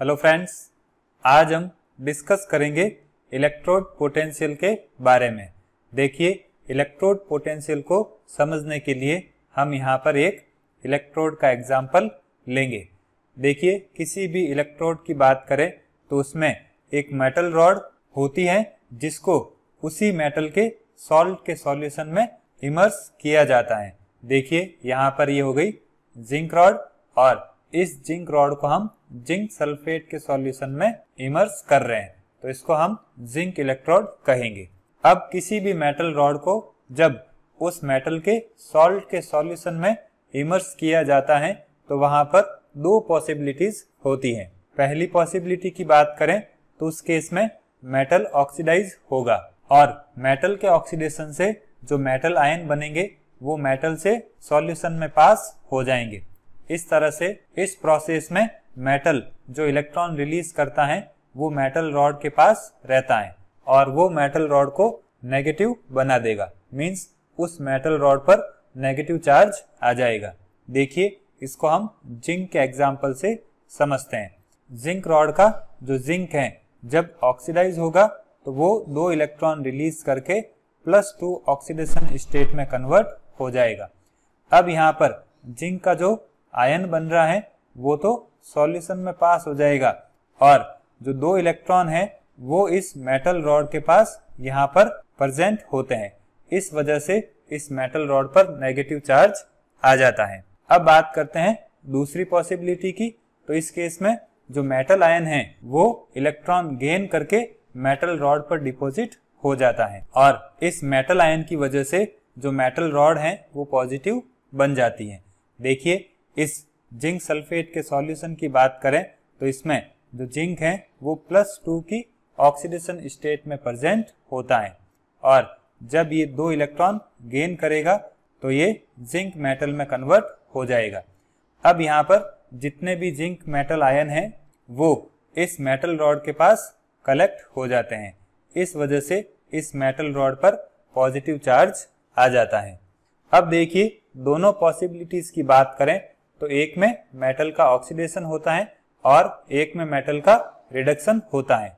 hello friends आज हम discuss करेंगे इलेक्ट्रोड पोटेंशियल के बारे में देखिए इलेक्ट्रोड पोटेंशियल को समझने के लिए हम यहाँ पर एक इलेक्ट्रोड का एग्जाम्पल लेंगे देखिए किसी भी इलेक्ट्रोड की बात करें तो उसमें एक मेटल रॉड होती है जिसको उसी मेटल के सॉल्ट के सॉल्यूशन में इमर्स किया जाता है देखिए यहाँ पर ये हो गई जिंक रॉड और इस जिंक रॉड को हम जिंक सल्फेट के सॉल्यूशन में इमर्स कर रहे हैं तो इसको हम जिंक इलेक्ट्रोड कहेंगे अब किसी भी मेटल रॉड को जब उस मेटल के सॉल्ट के सॉल्यूशन में इमर्स किया जाता है तो वहां पर दो पॉसिबिलिटीज होती हैं पहली पॉसिबिलिटी की बात करें तो उस केस में मेटल ऑक्सीडाइज होगा और मेटल के ऑक्सीडेशन से जो मेटल आयन बनेंगे वो मेटल से सॉल्यूशन में पास हो जाएंगे इस तरह से इस प्रोसेस में मेटल जो इलेक्ट्रॉन रिलीज करता है वो मेटल रॉड के पास रहता है और वो मेटल रॉड को नेगेटिव बना देगा मींस उस मेटल रॉड पर नेगेटिव चार्ज आ जाएगा देखिए इसको हम जिंक के एग्जाम्पल से समझते हैं जिंक रॉड का जो जिंक है जब ऑक्सीडाइज होगा तो वो दो इलेक्ट्रॉन रिलीज करके प्लस टू ऑक्सीडेशन स्टेट में कन्वर्ट हो जाएगा अब यहाँ पर जिंक का जो आयन बन रहा है वो तो सॉल्यूशन में पास हो जाएगा और जो दो इलेक्ट्रॉन है वो इस मेटल रॉड के पास यहाँ पर प्रेजेंट होते हैं इस वजह से इस मेटल रॉड पर नेगेटिव चार्ज आ जाता है अब बात करते हैं दूसरी पॉसिबिलिटी की तो इस केस में जो मेटल आयन है वो इलेक्ट्रॉन गेन करके मेटल रॉड पर डिपॉजिट हो जाता है और इस मेटल आयन की वजह से जो मेटल रॉड है वो पॉजिटिव बन जाती है देखिए इस जिंक सल्फेट के सॉल्यूशन की बात करें तो इसमें जो जिंक है वो प्लस टू की ऑक्सीडेशन स्टेट में प्रेजेंट होता है और जब ये दो इलेक्ट्रॉन गेन करेगा तो ये जिंक मेटल में कन्वर्ट हो जाएगा अब यहाँ पर जितने भी जिंक मेटल आयन हैं वो इस मेटल रॉड के पास कलेक्ट हो जाते हैं इस वजह से इस मेटल रॉड पर पॉजिटिव चार्ज आ जाता है अब देखिए दोनों पॉसिबिलिटीज की बात करें तो एक में मेटल का ऑक्सीडेशन होता है और एक में मेटल का रिडक्शन होता है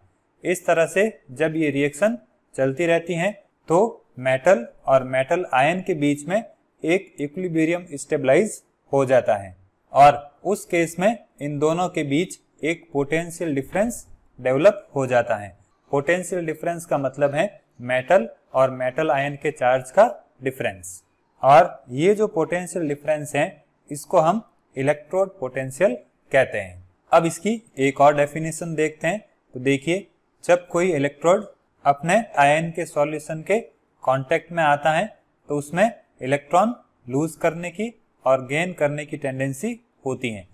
इस तरह से जब ये रिएक्शन चलती रहती हैं तो मेटल और मेटल आयन के बीच में एक इक्विबेरियम स्टेबलाइज हो जाता है और उस केस में इन दोनों के बीच एक पोटेंशियल डिफरेंस डेवलप हो जाता है पोटेंशियल डिफरेंस का मतलब है मेटल और मेटल आयन के चार्ज का डिफरेंस और ये जो पोटेंशियल डिफरेंस है इसको हम इलेक्ट्रोड पोटेंशियल कहते हैं अब इसकी एक और डेफिनेशन देखते हैं तो देखिए जब कोई इलेक्ट्रोड अपने आयन के सॉल्यूशन के कांटेक्ट में आता है तो उसमें इलेक्ट्रॉन लूज करने की और गेन करने की टेंडेंसी होती है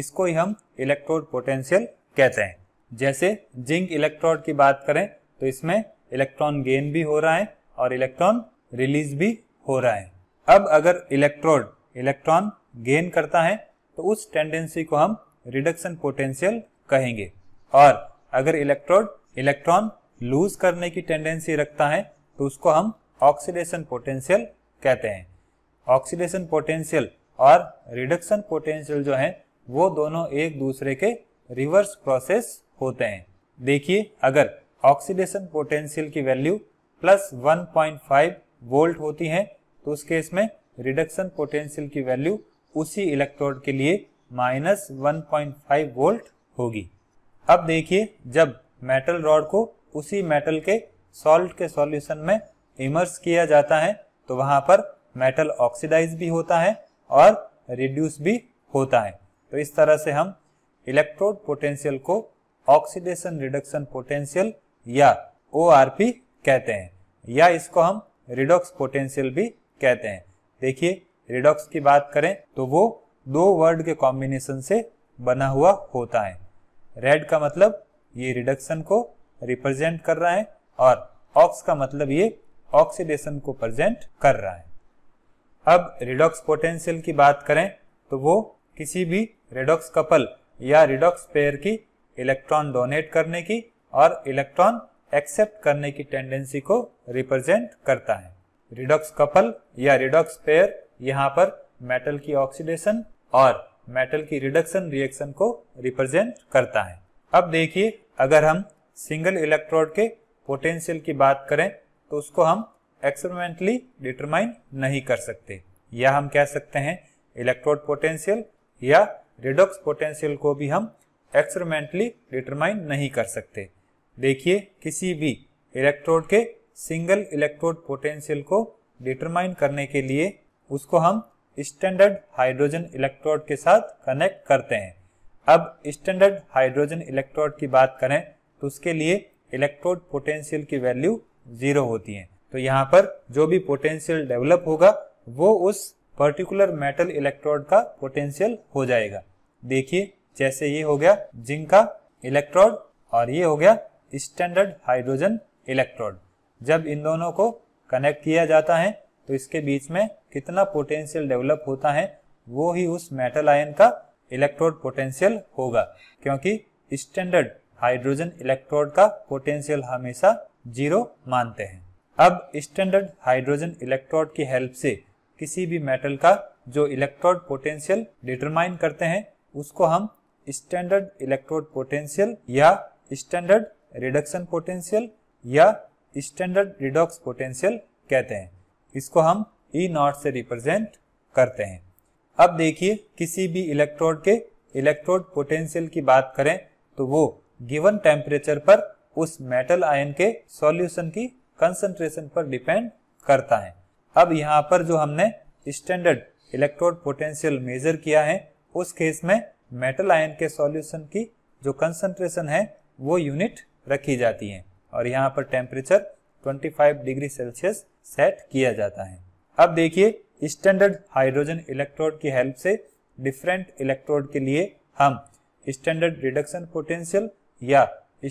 इसको ही हम इलेक्ट्रोड पोटेंशियल कहते हैं जैसे जिंक इलेक्ट्रोड की बात करें तो इसमें इलेक्ट्रॉन गेन भी हो रहा है और इलेक्ट्रॉन रिलीज भी हो रहा है अब अगर इलेक्ट्रोड इलेक्ट्रॉन गेन करता है तो उस टेंडेंसी को हम रिडक्शन पोटेंशियल कहेंगे और अगर इलेक्ट्रोड इलेक्ट्रॉन लूज करने की टेंडेंसी रखता है तो उसको हम ऑक्सीडेशन पोटेंशियल कहते हैं ऑक्सीडेशन पोटेंशियल और रिडक्शन पोटेंशियल जो है वो दोनों एक दूसरे के रिवर्स प्रोसेस होते हैं देखिए अगर ऑक्सीडेशन पोटेंशियल की वैल्यू प्लस 1.5 वोल्ट होती है तो उस केस में रिडक्शन पोटेंशियल की वैल्यू उसी इलेक्ट्रोड के लिए माइनस वन वोल्ट होगी अब देखिए जब मेटल रॉड को उसी मेटल के सॉल्ट के सॉल्यूशन में इमर्स किया जाता है तो वहां पर मेटल ऑक्सीडाइज भी होता है और रिड्यूस भी होता है तो इस तरह से हम इलेक्ट्रोड पोटेंशियल को ऑक्सीडेशन रिडक्शन पोटेंशियल या ओ कहते हैं या इसको हम रिडॉक्स पोटेंशियल भी कहते हैं देखिए रिडॉक्स की बात करें तो वो दो वर्ड के कॉम्बिनेशन से बना हुआ होता है रेड का मतलब ये रिडक्शन को रिप्रेजेंट कर रहा है और ऑक्स का मतलब ये ऑक्सीडेशन को प्रेजेंट कर रहा है अब रिडॉक्स पोटेंशियल की बात करें तो वो किसी भी रिडॉक्स कपल या रिडॉक्स पेयर की इलेक्ट्रॉन डोनेट करने की और इलेक्ट्रॉन एक्सेप्ट करने की टेंडेंसी को रिप्रेजेंट करता है रिडॉक्स कपल या रिडॉक्स पेयर यहां पर मेटल की ऑक्सीडेशन और मेटल की रिडक्शन रिएक्शन को रिप्रेजेंट करता है अब देखिए अगर हम सिंगल इलेक्ट्रोड के पोटेंशियल की बात करें तो उसको हम एक्सपेरिमेंटली डिटरमाइन नहीं कर सकते या हम कह सकते हैं इलेक्ट्रोड पोटेंशियल या रिडॉक्स पोटेंशियल को भी हम एक्सपेरिमेंटली डिटरमाइन नहीं कर सकते देखिए किसी भी इलेक्ट्रोड के सिंगल इलेक्ट्रोड पोटेंशियल को डिटरमाइन करने के लिए उसको हम स्टैंडर्ड हाइड्रोजन इलेक्ट्रोड के साथ कनेक्ट करते हैं अब स्टैंडर्ड हाइड्रोजन इलेक्ट्रोड की बात करें तो उसके लिए इलेक्ट्रोड पोटेंशियल की वैल्यू जीरो होती है तो यहाँ पर जो भी पोटेंशियल डेवलप होगा वो उस पर्टिकुलर मेटल इलेक्ट्रोड का पोटेंशियल हो जाएगा देखिए जैसे ये हो गया जिंक का इलेक्ट्रोड और ये हो गया स्टैंडर्ड हाइड्रोजन इलेक्ट्रोड जब इन दोनों को कनेक्ट किया जाता है तो इसके बीच में कितना पोटेंशियल डेवलप होता है वो ही उस मेटल आयन का इलेक्ट्रोड पोटेंशियल होगा क्योंकि स्टैंडर्ड हाइड्रोजन इलेक्ट्रोड का पोटेंशियल हमेशा जीरो मानते हैं अब स्टैंडर्ड हाइड्रोजन इलेक्ट्रोड की हेल्प से किसी भी मेटल का जो इलेक्ट्रोड पोटेंशियल डिटरमाइन करते हैं उसको हम स्टैंडर्ड इलेक्ट्रोड पोटेंशियल या स्टैंडर्ड रिडक्शन पोटेंशियल या स्टैंडर्ड रिडॉक्स पोटेंशियल कहते हैं इसको हम ई नॉट से रिप्रेजेंट करते हैं अब देखिए किसी भी इलेक्ट्रोड के इलेक्ट्रोड पोटेंशियल की बात करें तो वो गिवन टेम्परेचर पर उस मेटल आयन के सॉल्यूशन की कंसंट्रेशन पर डिपेंड करता है अब यहाँ पर जो हमने स्टैंडर्ड इलेक्ट्रोड पोटेंशियल मेजर किया है उस केस में मेटल आयन के सॉल्यूशन की जो कंसंट्रेशन है वो यूनिट रखी जाती है और यहाँ पर टेम्परेचर 25 डिग्री सेल्सियस सेट किया जाता है अब देखिए स्टैंडर्ड हाइड्रोजन इलेक्ट्रोड की हेल्प से डिफरेंट इलेक्ट्रोड के लिए हम स्टैंडर्ड रिडक्शन पोटेंशियल या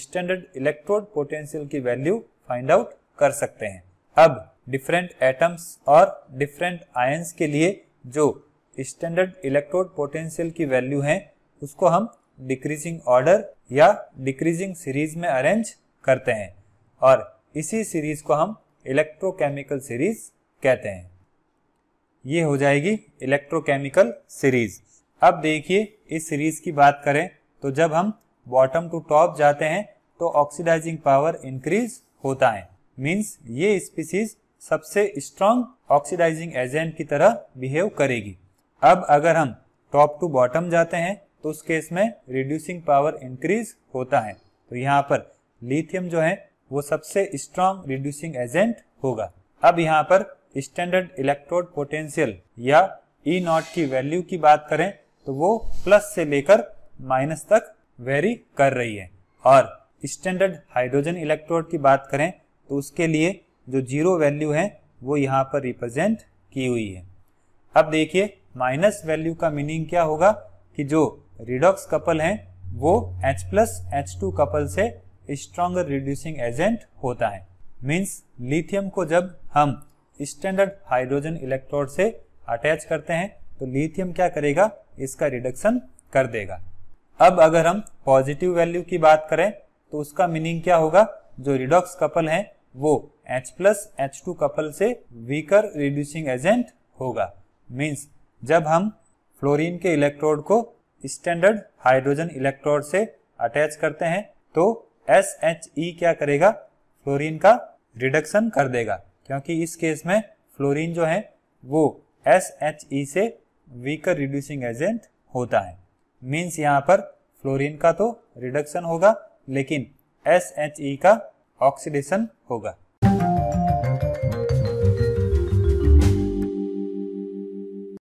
स्टैंडर्ड इलेक्ट्रोड पोटेंशियल की वैल्यू फाइंड आउट कर सकते हैं अब डिफरेंट एटम्स और डिफरेंट आयंस के लिए जो स्टैंडर्ड इलेक्ट्रोड पोटेंशियल की वैल्यू है उसको हम डिक्रीजिंग ऑर्डर या डिक्रीजिंग सीरीज में अरेंज करते हैं और इसी सीरीज को हम इलेक्ट्रोकेमिकल सीरीज कहते हैं ये हो जाएगी इलेक्ट्रोकेमिकल सीरीज अब देखिए इस सीरीज की बात करें तो जब हम बॉटम टू टॉप जाते हैं तो ऑक्सीडाइजिंग पावर इंक्रीज होता है मींस ये स्पीसीज सबसे स्ट्रांग ऑक्सीडाइजिंग एजेंट की तरह बिहेव करेगी अब अगर हम टॉप टू बॉटम जाते हैं तो उस केस में रिड्यूसिंग पावर इंक्रीज होता है तो यहाँ पर लिथियम जो है वो सबसे स्ट्रांग रिड्यूसिंग एजेंट होगा अब यहाँ पर स्टैंडर्ड इलेक्ट्रोड पोटेंशियल या ई e नॉट की वैल्यू की बात करें तो वो प्लस से लेकर माइनस तक वेरी कर रही है और स्टैंडर्ड हाइड्रोजन इलेक्ट्रोड की बात करें तो उसके लिए जो जीरो वैल्यू है वो यहाँ पर रिप्रेजेंट की हुई है अब देखिए माइनस वैल्यू का मीनिंग क्या होगा कि जो रिडॉक्स कपल है वो H plus H two couple से स्ट्रॉन्गर रिड्यूसिंग एजेंट होता है मीन्स लिथियम को जब हम स्टैंडर्ड हाइड्रोजन इलेक्ट्रोड से अटैच करते हैं तो लिथियम क्या करेगा इसका रिडक्शन कर देगा अब अगर हम पॉजिटिव वैल्यू की बात करें तो उसका मीनिंग क्या होगा जो रिडॉक्स कपल है वो H plus H two couple से वीकर रिड्यूसिंग एजेंट होगा मीन्स जब हम फ्लोरीन के इलेक्ट्रोड को स्टैंडर्ड हाइड्रोजन इलेक्ट्रोड से अटैच करते हैं तो एस एच ई क्या करेगा फ्लोरीन का रिडक्शन कर देगा क्योंकि इस केस में फ्लोरीन जो है वो एस एच ई से वीकर रिड्यूसिंग एजेंट होता है मीन्स यहाँ पर फ्लोरीन का तो रिडक्शन होगा लेकिन एस एच ई का ऑक्सीडेशन होगा